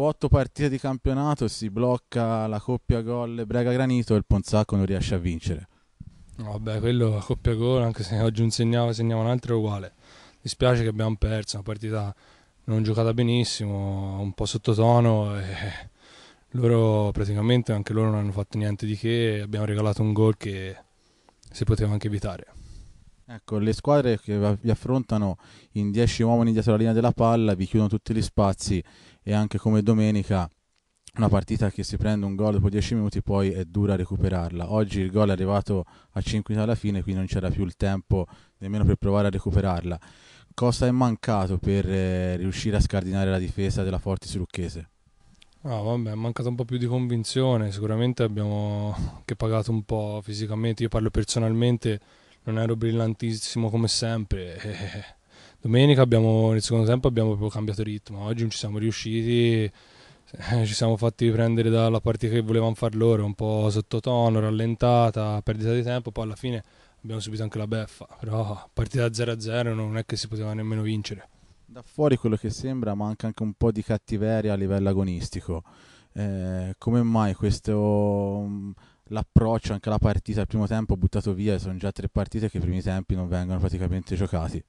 otto partite di campionato si blocca la coppia gol Brega Granito e il Ponzacco non riesce a vincere. Vabbè, quello la coppia gol, anche se oggi un segnavo, segniamo un altro è uguale. Dispiace che abbiamo perso, una partita non giocata benissimo, un po' sottotono e loro praticamente anche loro non hanno fatto niente di che, abbiamo regalato un gol che si poteva anche evitare. Ecco, le squadre che vi affrontano in 10 uomini dietro la linea della palla vi chiudono tutti gli spazi e anche come domenica una partita che si prende un gol dopo 10 minuti poi è dura recuperarla. Oggi il gol è arrivato a 5 alla fine, quindi non c'era più il tempo nemmeno per provare a recuperarla. Cosa è mancato per eh, riuscire a scardinare la difesa della Fortis Lucchese? Ah, vabbè, è mancata un po' più di convinzione, sicuramente abbiamo che pagato un po' fisicamente, io parlo personalmente non ero brillantissimo come sempre. Eh, eh, eh. domenica abbiamo, nel secondo tempo abbiamo proprio cambiato ritmo, oggi non ci siamo riusciti, ci siamo fatti prendere dalla partita che volevano far loro, un po' sottotono, rallentata, perdita di tempo, poi alla fine abbiamo subito anche la beffa, però partita 0-0 non è che si poteva nemmeno vincere. Da fuori quello che sembra manca anche un po' di cattiveria a livello agonistico. Eh, come mai questo l'approccio anche alla partita al primo tempo buttato via sono già tre partite che i primi tempi non vengono praticamente giocati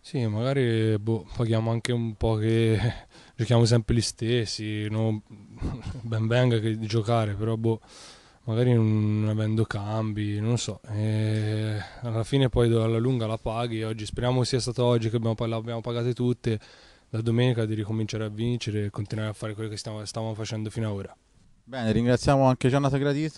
sì magari boh, paghiamo anche un po' che giochiamo sempre gli stessi no? ben venga che giocare però boh, magari non avendo cambi non so e eh, alla fine poi alla lunga la paghi oggi speriamo sia stato oggi che abbiamo, abbiamo pagate tutte da domenica di ricominciare a vincere e continuare a fare quello che stiamo, stavamo facendo fino ad ora Bene, ringraziamo anche Giannata Gradito.